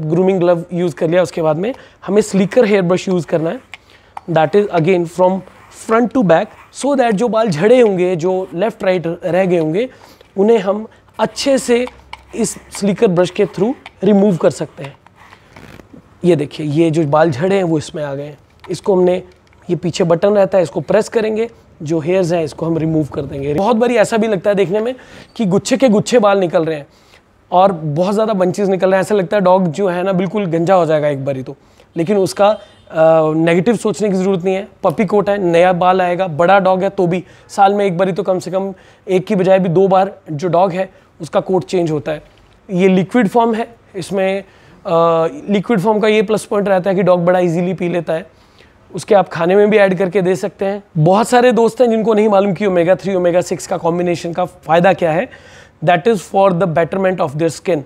Grooming glove use कर लिया उसके बाद में हमें स्लीकर हेयर ब्रश यूज़ करना है that is again from front to back so that जो बाल झड़े होंगे जो लेफ्ट राइट रह गए होंगे उन्हें हम अच्छे से इस स्लीकर ब्रश के थ्रू रिमूव कर सकते हैं ये देखिए ये जो बाल झड़े हैं वो इसमें आ गए हैं इसको हमने ये पीछे बटन रहता है इसको प्रेस करेंगे जो हेयर्स हैं इसको हम रिमूव कर देंगे बहुत बारी ऐसा भी लगता है देखने में कि गुच्छे के गुच्छे बाल निकल रहे हैं और बहुत ज़्यादा बंचेस निकल रहे हैं ऐसा लगता है डॉग जो है ना बिल्कुल गंजा हो जाएगा एक बारी तो लेकिन उसका नेगेटिव सोचने की ज़रूरत नहीं है पपी कोट है नया बाल आएगा बड़ा डॉग है तो भी साल में एक बारी तो कम से कम एक की बजाय भी दो बार जो डॉग है उसका कोट चेंज होता है ये लिक्विड फॉर्म है इसमें लिक्विड फॉर्म का ये प्लस पॉइंट रहता है कि डॉग बड़ा इजीली पी लेता है उसके आप खाने में भी ऐड करके दे सकते हैं बहुत सारे दोस्त हैं जिनको नहीं मालूम कि ओमेगा थ्री ओमेगा सिक्स का कॉम्बिनेशन का फ़ायदा क्या है that is for the betterment of their skin.